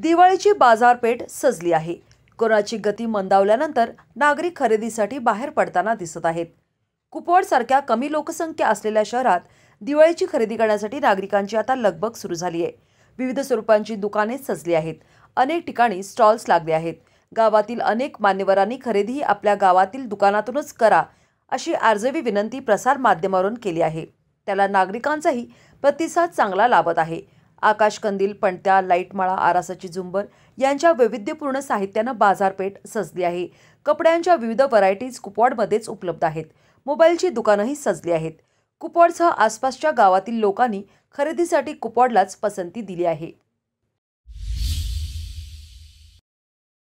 दिवाळीची बाजारपेठ सजली आहे कोरोनाची गती मंदावल्यानंतर नागरिक खरेदीसाठी बाहेर पडताना दिसत आहेत सारख्या कमी लोकसंख्या असलेल्या शहरात दिवाळीची खरेदी करण्यासाठी नागरिकांची आता लगबग सुरू झाली आहे विविध स्वरूपांची दुकाने सजली आहेत अनेक ठिकाणी स्टॉल्स लागले आहेत गावातील अनेक मान्यवरांनी खरेदीही आपल्या गावातील दुकानातूनच करा अशी आर्जवी विनंती प्रसार माध्यमावरून केली आहे त्याला नागरिकांचाही प्रतिसाद चांगला लाभत आहे आकाशकंदील पणत्या लाईटमाळा आरासाची झुंबर यांच्या वैविध्यपूर्ण साहित्यानं बाजारपेठ सजली आहे कपड्यांच्या विविध व्हरायटीज कुपवाडमध्येच उपलब्ध आहेत मोबाईलची दुकानंही सजली आहेत कुपवाडसह आसपासच्या गावातील लोकांनी खरेदीसाठी कुपवाडलाच पसंती दिली आहे